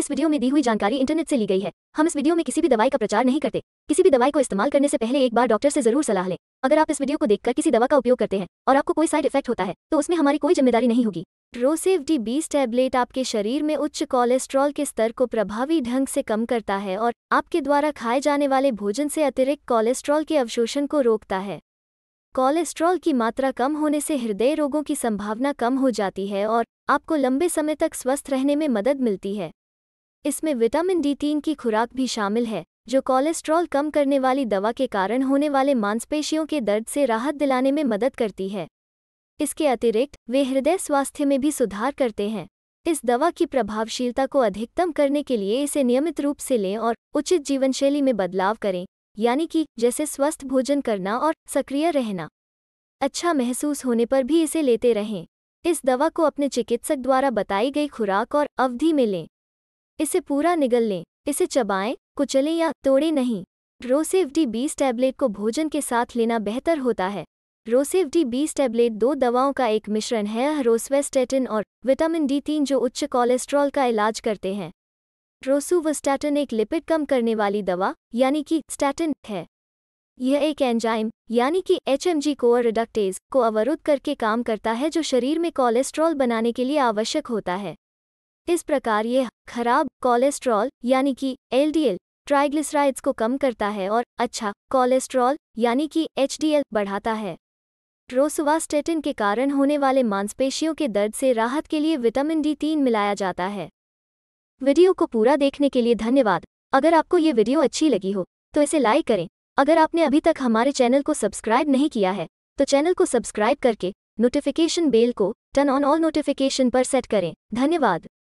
इस वीडियो में दी हुई जानकारी इंटरनेट से ली गई है हम इस वीडियो में किसी भी दवाई का प्रचार नहीं करते किसी भी दवाई को इस्तेमाल करने से पहले एक बार डॉक्टर से जरूर सलाह लें अगर आप इस वीडियो को देखकर किसी दवा का उपयोग करते हैं और आपको कोई साइड इफेक्ट होता है तो उसमें हमारी कोई जिम्मेदारी नहीं होगी प्रोसेव डी बीस टैबलेट आपके शरीर में उच्च कोलेस्ट्रॉल के स्तर को प्रभावी ढंग से कम करता है और आपके द्वारा खाए जाने वाले भोजन से अतिरिक्त कोलेस्ट्रॉल के अवशोषण को रोकता है कोलेस्ट्रॉल की मात्रा कम होने से हृदय रोगों की संभावना कम हो जाती है और आपको लंबे समय तक स्वस्थ रहने में मदद मिलती है इसमें विटामिन डी तीन की खुराक भी शामिल है जो कोलेस्ट्रॉल कम करने वाली दवा के कारण होने वाले मांसपेशियों के दर्द से राहत दिलाने में मदद करती है इसके अतिरिक्त वे हृदय स्वास्थ्य में भी सुधार करते हैं इस दवा की प्रभावशीलता को अधिकतम करने के लिए इसे नियमित रूप से लें और उचित जीवनशैली में बदलाव करें यानी कि जैसे स्वस्थ भोजन करना और सक्रिय रहना अच्छा महसूस होने पर भी इसे लेते रहें इस दवा को अपने चिकित्सक द्वारा बताई गई खुराक और अवधि में लें इसे पूरा निगल लें इसे चबाएं कुचलें या तोड़ें नहीं रोसेव डी बीस टैबलेट को भोजन के साथ लेना बेहतर होता है रोसेव डी बीस टैबलेट दो दवाओं का एक मिश्रण है रोसवेस्टेटिन और विटामिन डी तीन जो उच्च कोलेस्ट्रॉल का इलाज करते हैं रोसुवस्टैटिन एक लिपिड कम करने वाली दवा यानी कि स्टैटिन है यह एक एंजाइम यानी कि H M G CoA reductase को अवरुद्ध करके काम करता है जो शरीर में कोलेस्ट्रॉल बनाने के लिए आवश्यक होता है इस प्रकार ये खराब कोलेस्ट्रॉल यानी कि एलडीएल ट्राइग्लिसराइड्स को कम करता है और अच्छा कोलेस्ट्रॉल यानी कि एचडीएल बढ़ाता है रोसुवास्टेटिन के कारण होने वाले मांसपेशियों के दर्द से राहत के लिए विटामिन डी तीन मिलाया जाता है वीडियो को पूरा देखने के लिए धन्यवाद अगर आपको ये वीडियो अच्छी लगी हो तो इसे लाइक करें अगर आपने अभी तक हमारे चैनल को सब्सक्राइब नहीं किया है तो चैनल को सब्सक्राइब करके नोटिफिकेशन बेल को टर्न ऑन ऑल नोटिफिकेशन पर सेट करें धन्यवाद